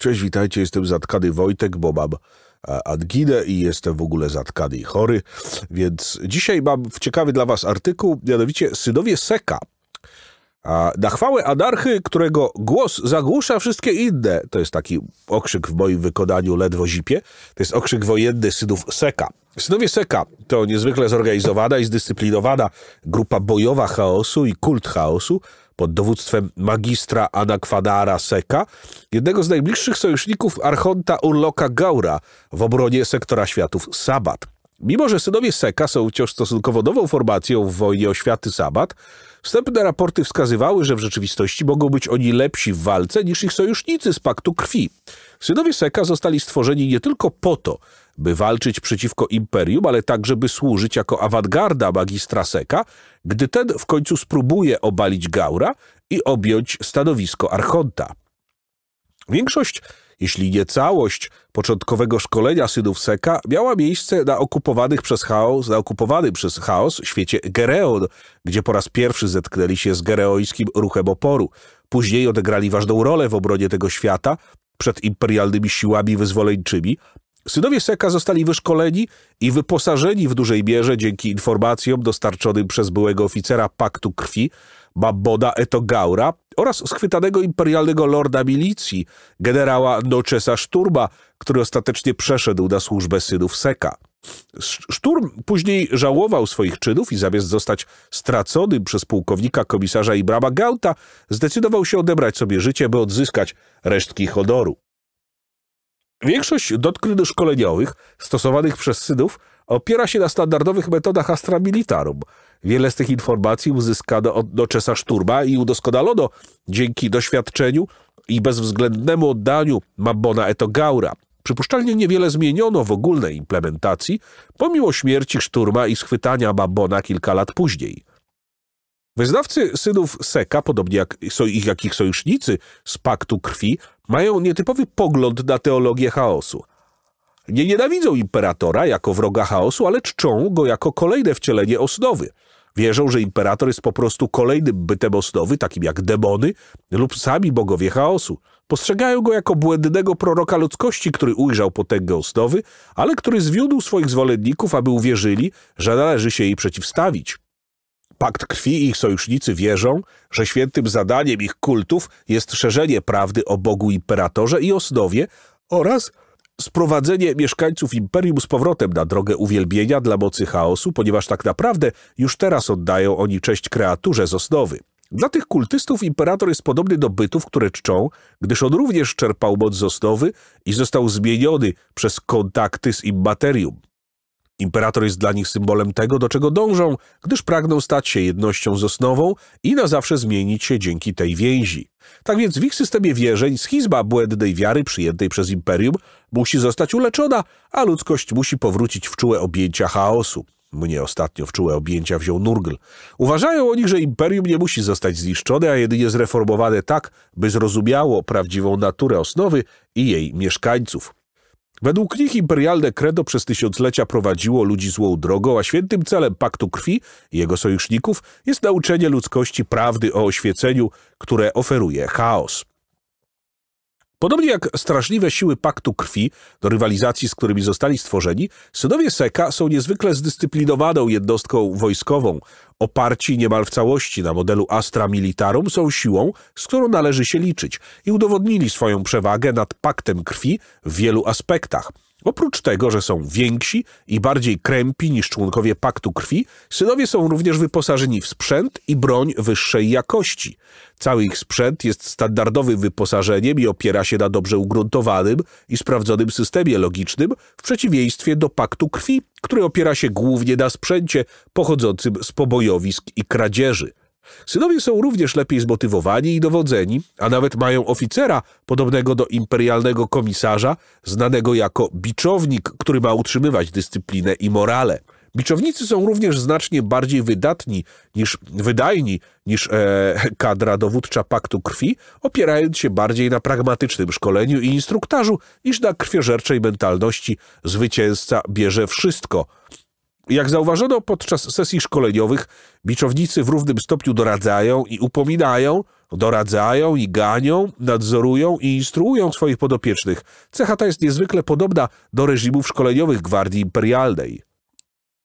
Cześć, witajcie, jestem Zatkady Wojtek, bo mam e, Adgidę i jestem w ogóle zatkany i chory, więc dzisiaj mam ciekawy dla was artykuł, mianowicie Synowie Seka. Na chwałę anarchy, którego głos zagłusza wszystkie inne. To jest taki okrzyk w moim wykonaniu, ledwo zipie. To jest okrzyk wojenny synów Seka. Synowie Seka to niezwykle zorganizowana i zdyscyplinowana grupa bojowa chaosu i kult chaosu, pod dowództwem magistra Anakwadara Seka, jednego z najbliższych sojuszników archonta Urloka Gaura w obronie sektora światów Sabat. Mimo, że synowie Seka są wciąż stosunkowo nową formacją w wojnie o światy Sabat, wstępne raporty wskazywały, że w rzeczywistości mogą być oni lepsi w walce niż ich sojusznicy z Paktu Krwi. Synowie Seka zostali stworzeni nie tylko po to, by walczyć przeciwko imperium, ale także by służyć jako awangarda magistra Seka, gdy ten w końcu spróbuje obalić Gaura i objąć stanowisko archonta. Większość jeśli nie całość początkowego szkolenia synów Seka miała miejsce na okupowanych przez chaos, na okupowanym przez chaos świecie Gereon, gdzie po raz pierwszy zetknęli się z gereońskim ruchem oporu. Później odegrali ważną rolę w obronie tego świata przed imperialnymi siłami wyzwoleńczymi, Synowie Seka zostali wyszkoleni i wyposażeni w dużej mierze dzięki informacjom dostarczonym przez byłego oficera Paktu Krwi Baboda Etogaura oraz schwytanego imperialnego lorda milicji, generała Nocesa Szturba, który ostatecznie przeszedł na służbę synów Seka. Szturm później żałował swoich czynów i zamiast zostać stracony przez pułkownika komisarza Ibrama Gauta, zdecydował się odebrać sobie życie, by odzyskać resztki honoru. Większość dotknięć szkoleniowych stosowanych przez synów opiera się na standardowych metodach Astra Militarum. Wiele z tych informacji uzyskano od doczesa Szturma i udoskonalono dzięki doświadczeniu i bezwzględnemu oddaniu Mabona Etogaura. Przypuszczalnie niewiele zmieniono w ogólnej implementacji, pomimo śmierci Szturma i schwytania Mabona kilka lat później. Wyznawcy synów Seka, podobnie jak ich, jak ich sojusznicy z Paktu Krwi, mają nietypowy pogląd na teologię chaosu. Nie nienawidzą imperatora jako wroga chaosu, ale czczą go jako kolejne wcielenie osnowy. Wierzą, że imperator jest po prostu kolejnym bytem osnowy, takim jak demony lub sami bogowie chaosu. Postrzegają go jako błędnego proroka ludzkości, który ujrzał potęgę osnowy, ale który zwiódł swoich zwolenników, aby uwierzyli, że należy się jej przeciwstawić. Pakt Krwi i ich sojusznicy wierzą, że świętym zadaniem ich kultów jest szerzenie prawdy o Bogu Imperatorze i Osnowie oraz sprowadzenie mieszkańców imperium z powrotem na drogę uwielbienia dla mocy chaosu, ponieważ tak naprawdę już teraz oddają oni cześć kreaturze z osnowy. Dla tych kultystów imperator jest podobny do bytów, które czczą, gdyż on również czerpał moc z osnowy i został zmieniony przez kontakty z immaterium. Imperator jest dla nich symbolem tego, do czego dążą, gdyż pragną stać się jednością z osnową i na zawsze zmienić się dzięki tej więzi. Tak więc w ich systemie wierzeń schizma błędnej wiary przyjętej przez Imperium musi zostać uleczona, a ludzkość musi powrócić w czułe objęcia chaosu. Mnie ostatnio w czułe objęcia wziął Nurgl. Uważają oni, że imperium nie musi zostać zniszczone, a jedynie zreformowane tak, by zrozumiało prawdziwą naturę osnowy i jej mieszkańców. Według nich imperialne credo przez tysiąclecia prowadziło ludzi złą drogą, a świętym celem Paktu Krwi i jego sojuszników jest nauczenie ludzkości prawdy o oświeceniu, które oferuje chaos. Podobnie jak straszliwe siły paktu krwi, do rywalizacji z którymi zostali stworzeni, synowie Seka są niezwykle zdyscyplinowaną jednostką wojskową. Oparci niemal w całości na modelu Astra Militarum są siłą, z którą należy się liczyć i udowodnili swoją przewagę nad paktem krwi w wielu aspektach. Oprócz tego, że są więksi i bardziej krępi niż członkowie Paktu Krwi, synowie są również wyposażeni w sprzęt i broń wyższej jakości. Cały ich sprzęt jest standardowym wyposażeniem i opiera się na dobrze ugruntowanym i sprawdzonym systemie logicznym, w przeciwieństwie do Paktu Krwi, który opiera się głównie na sprzęcie pochodzącym z pobojowisk i kradzieży. Synowie są również lepiej zmotywowani i dowodzeni, a nawet mają oficera podobnego do imperialnego komisarza, znanego jako biczownik, który ma utrzymywać dyscyplinę i morale. Biczownicy są również znacznie bardziej wydatni niż wydajni niż e, kadra dowódcza Paktu Krwi, opierając się bardziej na pragmatycznym szkoleniu i instruktażu niż na krwiożerczej mentalności zwycięzca bierze wszystko. Jak zauważono podczas sesji szkoleniowych, biczownicy w równym stopniu doradzają i upominają, doradzają i ganią, nadzorują i instruują swoich podopiecznych. Cecha ta jest niezwykle podobna do reżimów szkoleniowych Gwardii Imperialnej.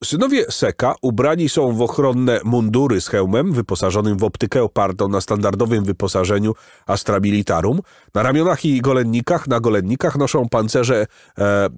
Synowie Seka ubrani są w ochronne mundury z hełmem, wyposażonym w optykę opartą na standardowym wyposażeniu Astra Militarum. Na ramionach i golennikach, na golennikach noszą pancerze e, e,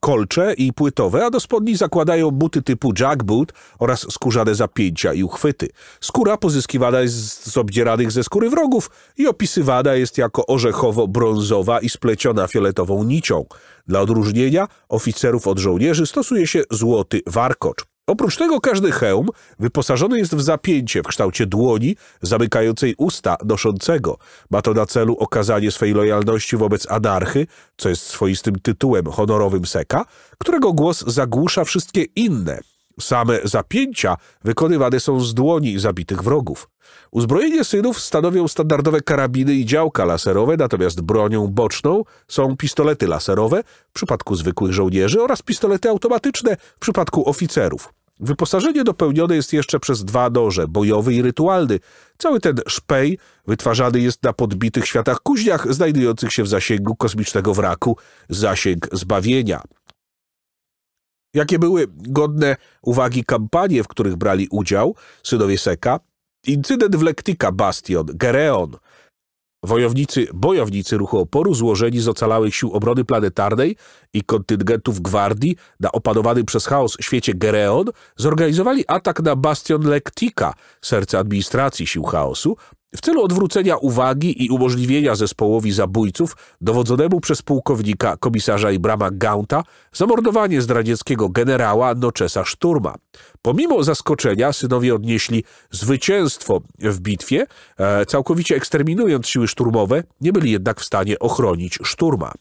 kolcze i płytowe, a do spodni zakładają buty typu jackboot oraz skórzane zapięcia i uchwyty. Skóra pozyskiwana jest z obdzieranych ze skóry wrogów i opisywana jest jako orzechowo-brązowa i spleciona fioletową nicią. Dla odróżnienia oficerów od żołnierzy stosuje się złoty war warkocz. Oprócz tego każdy hełm wyposażony jest w zapięcie w kształcie dłoni zamykającej usta noszącego. Ma to na celu okazanie swej lojalności wobec anarchy, co jest swoistym tytułem honorowym Seka, którego głos zagłusza wszystkie inne, Same zapięcia wykonywane są z dłoni zabitych wrogów. Uzbrojenie synów stanowią standardowe karabiny i działka laserowe, natomiast bronią boczną są pistolety laserowe w przypadku zwykłych żołnierzy oraz pistolety automatyczne w przypadku oficerów. Wyposażenie dopełnione jest jeszcze przez dwa noże, bojowy i rytualny. Cały ten szpej wytwarzany jest na podbitych światach kuźniach znajdujących się w zasięgu kosmicznego wraku, zasięg zbawienia. Jakie były godne uwagi kampanie, w których brali udział synowie Seka? Incydent w Lektika Bastion, Gereon. Wojownicy, bojownicy ruchu oporu złożeni z ocalałych sił obrony planetarnej i kontyngentów gwardii na opanowanym przez chaos świecie Gereon zorganizowali atak na Bastion Lektika, serce administracji sił chaosu, w celu odwrócenia uwagi i umożliwienia zespołowi zabójców dowodzonemu przez pułkownika komisarza Ibrama Gaunta zamordowanie zdradzieckiego generała Noczesa Szturma. Pomimo zaskoczenia synowie odnieśli zwycięstwo w bitwie, e, całkowicie eksterminując siły szturmowe, nie byli jednak w stanie ochronić Szturma.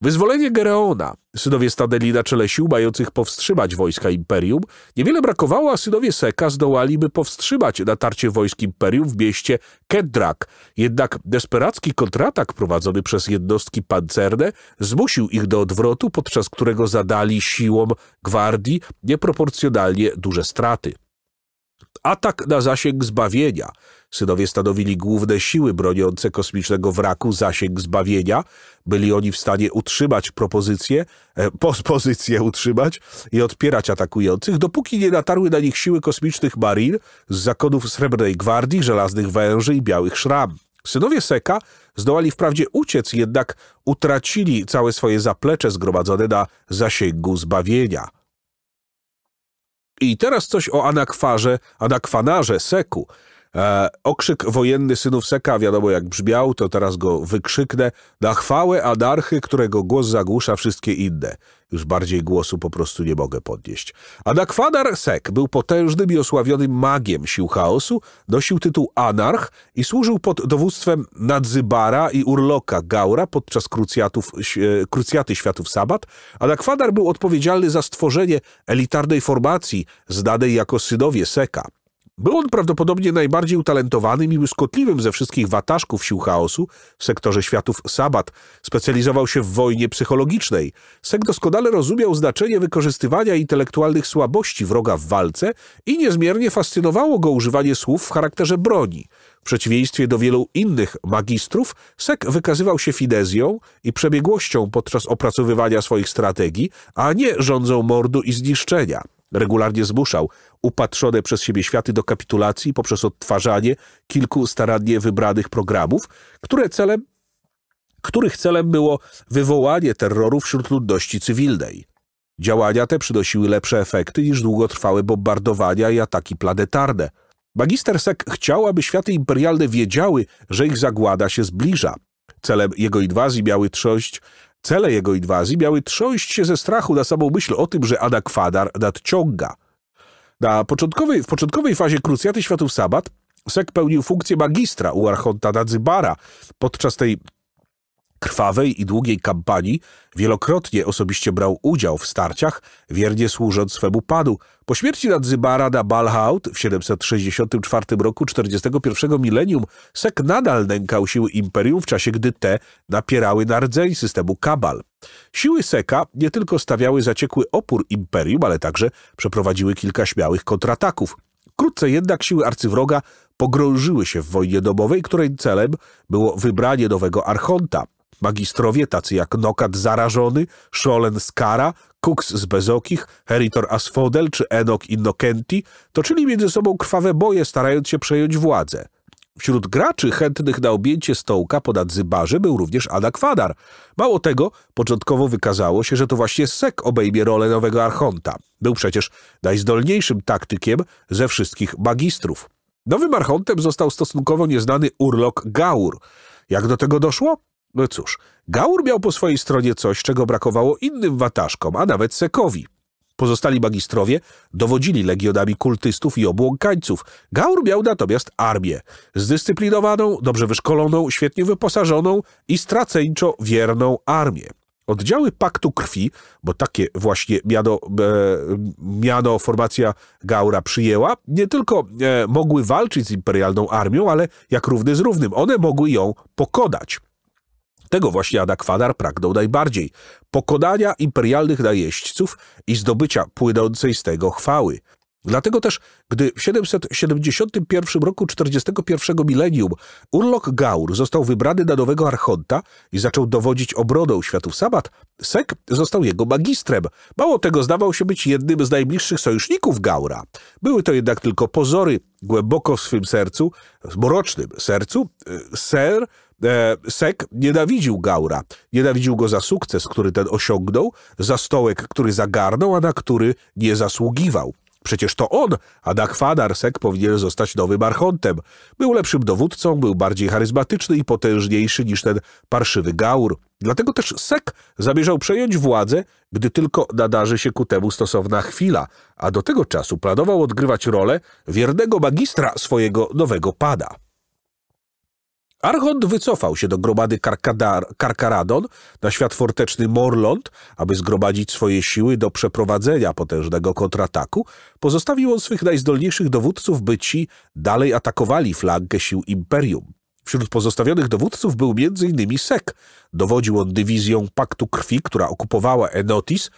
Wyzwolenie Gereona, synowie Stadeli na czele sił mających powstrzymać wojska Imperium, niewiele brakowało, a synowie Seka zdołaliby powstrzymać natarcie wojsk Imperium w mieście Kedrak. Jednak desperacki kontratak prowadzony przez jednostki pancerne zmusił ich do odwrotu, podczas którego zadali siłom gwardii nieproporcjonalnie duże straty. Atak na zasięg zbawienia. Synowie stanowili główne siły broniące kosmicznego wraku zasięg zbawienia. Byli oni w stanie utrzymać propozycję, e, pozycję utrzymać i odpierać atakujących, dopóki nie natarły na nich siły kosmicznych marin z zakonów Srebrnej Gwardii, Żelaznych Węży i Białych Szram. Synowie Seka zdołali wprawdzie uciec, jednak utracili całe swoje zaplecze zgromadzone na zasięgu zbawienia. I teraz coś o anakwarze, anakwanarze Seku, E, okrzyk wojenny synów Seka, wiadomo jak brzmiał, to teraz go wykrzyknę, na chwałę anarchy, którego głos zagłusza wszystkie inne. Już bardziej głosu po prostu nie mogę podnieść. Anakwadar Sek był potężnym i osławionym magiem sił chaosu, nosił tytuł Anarch i służył pod dowództwem Nadzybara i Urloka Gaura podczas krucjatów, e, krucjaty światów sabat. Anakwadar był odpowiedzialny za stworzenie elitarnej formacji, znanej jako synowie Seka. Był on prawdopodobnie najbardziej utalentowanym i błyskotliwym ze wszystkich wataszków sił chaosu w sektorze światów Sabat. Specjalizował się w wojnie psychologicznej. Sek doskonale rozumiał znaczenie wykorzystywania intelektualnych słabości wroga w walce i niezmiernie fascynowało go używanie słów w charakterze broni. W przeciwieństwie do wielu innych magistrów, Sek wykazywał się fidezją i przebiegłością podczas opracowywania swoich strategii, a nie rządzą mordu i zniszczenia. Regularnie zmuszał upatrzone przez siebie światy do kapitulacji poprzez odtwarzanie kilku starannie wybranych programów, które celem, których celem było wywołanie terroru wśród ludności cywilnej. Działania te przynosiły lepsze efekty niż długotrwałe bombardowania i ataki planetarne. Magister Sek chciał, aby światy imperialne wiedziały, że ich zagłada się zbliża. Celem jego inwazji miały trząść Cele jego inwazji miały trząść się ze strachu na samą myśl o tym, że Anakwadar nadciąga. Na początkowej, w początkowej fazie krucjaty światów sabat Sek pełnił funkcję magistra u archonta Nadzybara. Podczas tej krwawej i długiej kampanii wielokrotnie osobiście brał udział w starciach, wiernie służąc swemu panu. Po śmierci Nadzybara na Balhaut w 764 roku 41 milenium Sek nadal nękał siły imperium w czasie, gdy te napierały na rdzeń systemu Kabal. Siły Seka nie tylko stawiały zaciekły opór imperium, ale także przeprowadziły kilka śmiałych kontrataków. Wkrótce jednak siły arcywroga pogrążyły się w wojnie domowej, której celem było wybranie nowego archonta. Magistrowie tacy jak Nokat Zarażony, Szolen Skara, Kuks z Bezokich, Heritor Asfodel czy Enok Innokenti, toczyli między sobą krwawe boje, starając się przejąć władzę. Wśród graczy chętnych na objęcie stołka pod Zybarze był również Adakwadar. Mało tego, początkowo wykazało się, że to właśnie Sek obejmie rolę nowego archonta. Był przecież najzdolniejszym taktykiem ze wszystkich magistrów. Nowym archontem został stosunkowo nieznany urlok Gaur. Jak do tego doszło? No cóż, Gaur miał po swojej stronie coś, czego brakowało innym wataszkom, a nawet Sekowi. Pozostali magistrowie dowodzili legionami kultystów i obłąkańców. Gaur miał natomiast armię. Zdyscyplinowaną, dobrze wyszkoloną, świetnie wyposażoną i straceńczo wierną armię. Oddziały Paktu Krwi, bo takie właśnie miano, e, miano formacja Gaura przyjęła, nie tylko e, mogły walczyć z imperialną armią, ale jak równy z równym, one mogły ją pokonać. Tego właśnie adakwadar pragnął najbardziej – pokonania imperialnych najeźdźców i zdobycia płynącej z tego chwały. Dlatego też, gdy w 771 roku 41 milenium Urlok Gaur został wybrany na nowego archonta i zaczął dowodzić obroną światów Sabat, Sek został jego magistrem. Mało tego, zdawał się być jednym z najbliższych sojuszników Gaura. Były to jednak tylko pozory. Głęboko w swym sercu, w mrocznym sercu, e, Ser E, Sek nienawidził Gaura. Nienawidził go za sukces, który ten osiągnął, za stołek, który zagarnął, a na który nie zasługiwał. Przecież to on, Adakwadar Sek, powinien zostać nowym archontem. Był lepszym dowódcą, był bardziej charyzmatyczny i potężniejszy niż ten parszywy Gaur. Dlatego też Sek zamierzał przejąć władzę, gdy tylko nadarzy się ku temu stosowna chwila, a do tego czasu planował odgrywać rolę wiernego magistra swojego nowego pada. Archon wycofał się do gromady Karkadar, Karkaradon na świat forteczny Morlond, aby zgromadzić swoje siły do przeprowadzenia potężnego kontrataku. Pozostawił on swych najzdolniejszych dowódców, by ci dalej atakowali flankę sił Imperium. Wśród pozostawionych dowódców był m.in. Sek. Dowodził on dywizją Paktu Krwi, która okupowała Enotis,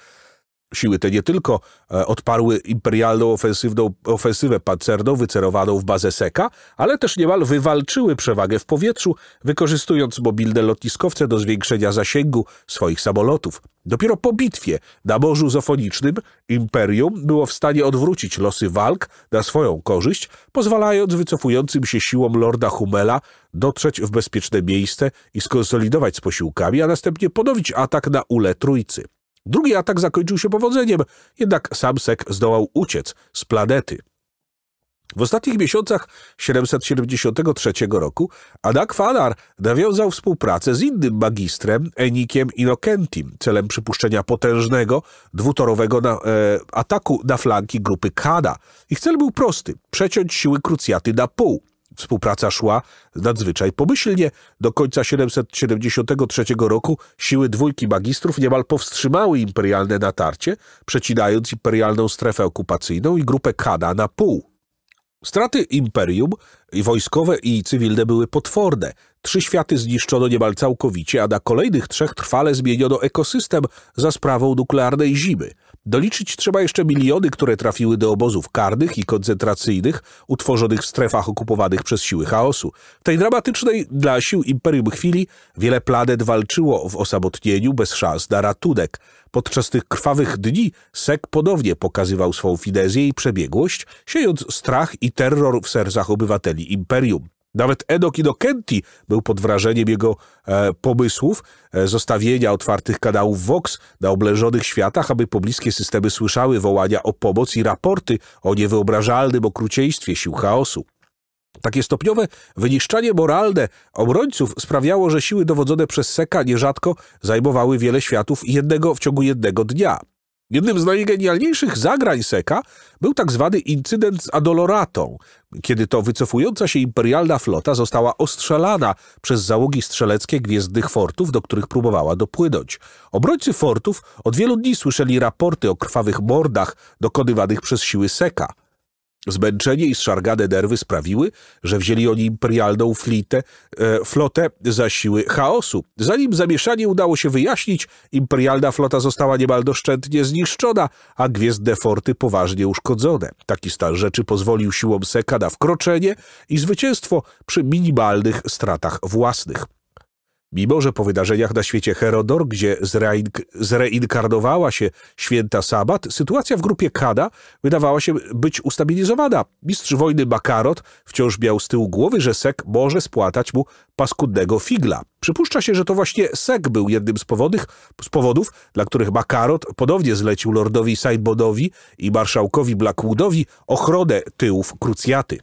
Siły te nie tylko e, odparły imperialną ofensywną, ofensywę pancerną wycerowaną w bazę Seka, ale też niemal wywalczyły przewagę w powietrzu, wykorzystując mobilne lotniskowce do zwiększenia zasięgu swoich samolotów. Dopiero po bitwie na Morzu Zofonicznym imperium było w stanie odwrócić losy walk na swoją korzyść, pozwalając wycofującym się siłom lorda Humela dotrzeć w bezpieczne miejsce i skonsolidować z posiłkami, a następnie ponowić atak na Ule Trójcy. Drugi atak zakończył się powodzeniem, jednak Samsek zdołał uciec z planety. W ostatnich miesiącach 773 roku Adak Anakwanar nawiązał współpracę z innym magistrem, Enikiem Innocentim, celem przypuszczenia potężnego, dwutorowego na, e, ataku na flanki grupy Kada. Ich cel był prosty – przeciąć siły krucjaty na pół – Współpraca szła nadzwyczaj pomyślnie. Do końca 773 roku siły dwójki magistrów niemal powstrzymały imperialne natarcie, przecinając imperialną strefę okupacyjną i grupę Kana na pół. Straty imperium, i wojskowe i cywilne, były potworne. Trzy światy zniszczono niemal całkowicie, a na kolejnych trzech trwale zmieniono ekosystem za sprawą nuklearnej zimy – Doliczyć trzeba jeszcze miliony, które trafiły do obozów karnych i koncentracyjnych utworzonych w strefach okupowanych przez siły chaosu. W tej dramatycznej dla sił Imperium chwili wiele planet walczyło w osamotnieniu bez szans na ratunek. Podczas tych krwawych dni Sek ponownie pokazywał swą finezję i przebiegłość, siejąc strach i terror w sercach obywateli Imperium. Nawet Edok Inokenti był pod wrażeniem jego e, pomysłów e, zostawienia otwartych kanałów VOX na oblężonych światach, aby pobliskie systemy słyszały wołania o pomoc i raporty o niewyobrażalnym okrucieństwie sił chaosu. Takie stopniowe wyniszczanie moralne obrońców sprawiało, że siły dowodzone przez Seka nierzadko zajmowały wiele światów jednego w ciągu jednego dnia. Jednym z najgenialniejszych zagrań Seka był tak zwany incydent z Adoloratą, kiedy to wycofująca się imperialna flota została ostrzelana przez załogi strzeleckie gwiezdnych fortów, do których próbowała dopłynąć. Obrońcy fortów od wielu dni słyszeli raporty o krwawych mordach dokonywanych przez siły Seka – Zmęczenie i szargane nerwy sprawiły, że wzięli oni imperialną flitę, e, flotę za siły chaosu. Zanim zamieszanie udało się wyjaśnić, imperialna flota została niemal doszczętnie zniszczona, a gwiezdne forty poważnie uszkodzone. Taki stan rzeczy pozwolił siłom Seka na wkroczenie i zwycięstwo przy minimalnych stratach własnych że po wydarzeniach na świecie Herodor, gdzie zreink zreinkardowała się święta Sabat, sytuacja w grupie Kada wydawała się być ustabilizowana. Mistrz wojny Makarot wciąż miał z tyłu głowy, że Sek może spłatać mu paskudnego figla. Przypuszcza się, że to właśnie Sek był jednym z, powodów, z powodów dla których Makarot ponownie zlecił lordowi Saibonowi i marszałkowi Blackwoodowi ochronę tyłów krucjaty.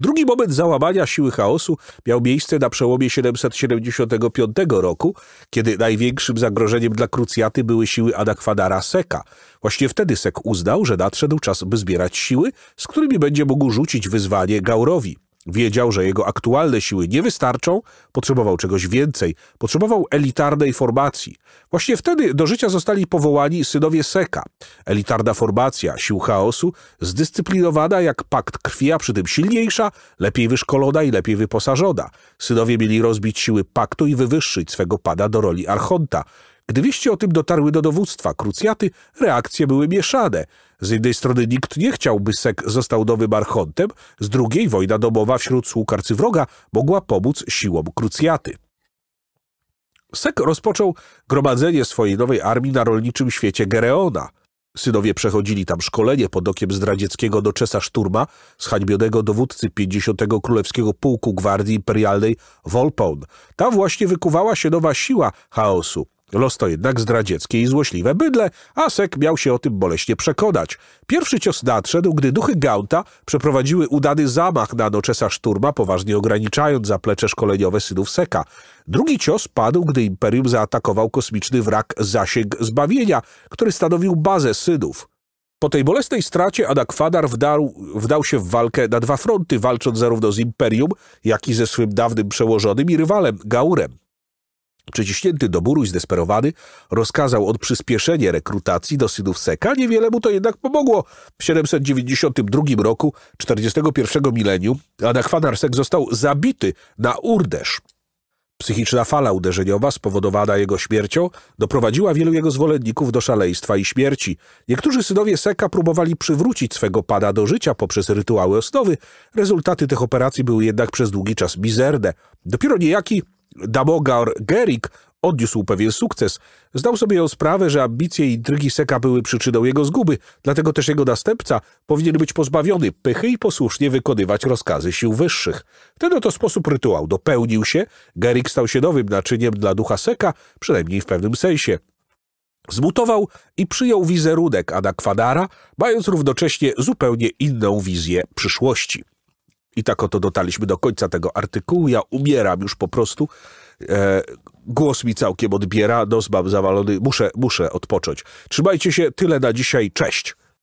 Drugi moment załamania siły chaosu miał miejsce na przełomie 775 roku, kiedy największym zagrożeniem dla krucjaty były siły Adakwadara Seka. Właśnie wtedy Sek uznał, że nadszedł czas, by zbierać siły, z którymi będzie mógł rzucić wyzwanie Gaurowi. Wiedział, że jego aktualne siły nie wystarczą, potrzebował czegoś więcej, potrzebował elitarnej formacji. Właśnie wtedy do życia zostali powołani synowie Seka. Elitarna formacja sił chaosu, zdyscyplinowana jak pakt krwi, a przy tym silniejsza, lepiej wyszkolona i lepiej wyposażona. Synowie mieli rozbić siły paktu i wywyższyć swego pada do roli archonta. Gdy wieści o tym dotarły do dowództwa krucjaty, reakcje były mieszane. Z jednej strony nikt nie chciał, by Sek został nowym archontem, z drugiej wojna domowa wśród sług arcywroga mogła pomóc siłom krucjaty. Sek rozpoczął gromadzenie swojej nowej armii na rolniczym świecie Gereona. Synowie przechodzili tam szkolenie pod okiem zdradzieckiego doczesa Szturma, zhańbionego dowódcy 50. Królewskiego Pułku Gwardii Imperialnej Volpone. Tam właśnie wykuwała się nowa siła chaosu – Los to jednak zdradzieckie i złośliwe bydle, a Sek miał się o tym boleśnie przekonać. Pierwszy cios nadszedł, gdy duchy Gaunta przeprowadziły udany zamach na noczesa szturma, poważnie ograniczając zaplecze szkoleniowe synów Seka. Drugi cios padł, gdy Imperium zaatakował kosmiczny wrak Zasięg Zbawienia, który stanowił bazę synów. Po tej bolesnej stracie Adakwadar wdał się w walkę na dwa fronty, walcząc zarówno z Imperium, jak i ze swym dawnym przełożonym i rywalem, Gaurem. Przyciśnięty do buru i zdesperowany, rozkazał o przyspieszenie rekrutacji do synów Seka. Niewiele mu to jednak pomogło. W 792 roku 41 milenium Anachwanar Sek został zabity na Urdesz. Psychiczna fala uderzeniowa spowodowana jego śmiercią doprowadziła wielu jego zwolenników do szaleństwa i śmierci. Niektórzy synowie Seka próbowali przywrócić swego pana do życia poprzez rytuały osnowy. Rezultaty tych operacji były jednak przez długi czas mizerne. Dopiero niejaki Dabogar Gerik odniósł pewien sukces. Zdał sobie sprawę, że ambicje i intrygi Seka były przyczyną jego zguby, dlatego też jego następca powinien być pozbawiony pychy i posłusznie wykonywać rozkazy sił wyższych. W ten oto sposób rytuał dopełnił się, Gerik stał się nowym naczyniem dla ducha Seka, przynajmniej w pewnym sensie. Zmutował i przyjął wizerunek Anakwadara, mając równocześnie zupełnie inną wizję przyszłości. I tak oto dotarliśmy do końca tego artykułu. Ja umieram już po prostu. E, głos mi całkiem odbiera, nos mam zawalony. Muszę, muszę odpocząć. Trzymajcie się, tyle na dzisiaj. Cześć!